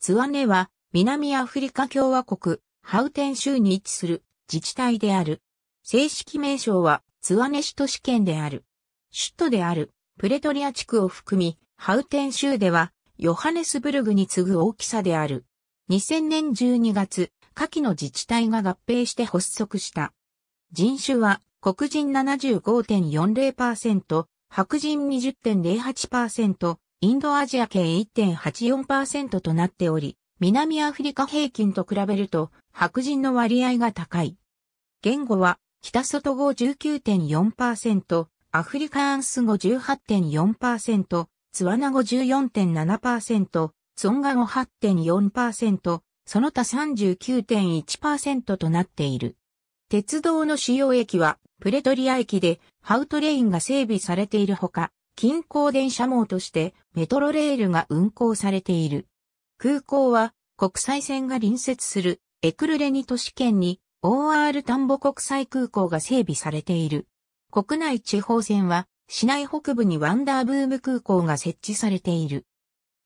ツワネは、南アフリカ共和国、ハウテン州に位置する自治体である。正式名称は、ツワネ首都市圏である。首都である、プレトリア地区を含み、ハウテン州では、ヨハネスブルグに次ぐ大きさである。2000年12月、下記の自治体が合併して発足した。人種は、黒人75.40%、白人20.08%、インドアジア圏1.84%となっており、南アフリカ平均と比べると白人の割合が高い。言語は北外語19.4%、アフリカアンス語18.4%、ツワナ語14.7%、ツオンガ語8.4%、その他39.1%となっている。鉄道の主要駅はプレトリア駅でハウトレインが整備されているほか、近郊電車網としてメトロレールが運行されている。空港は国際線が隣接するエクルレニ都市圏に OR 田んぼ国際空港が整備されている。国内地方線は市内北部にワンダーブーム空港が設置されている。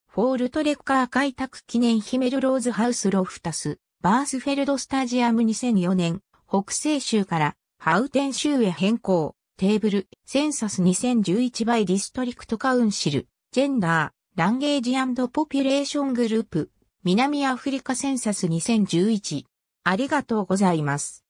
フォールトレッカー開拓記念ヒメルローズハウスロフタス、バースフェルドスタジアム2004年、北西州からハウテン州へ変更。テーブル、センサス2011バイディストリクトカウンシル、ジェンダー、ランゲージポピュレーショングループ、南アフリカセンサス2011。ありがとうございます。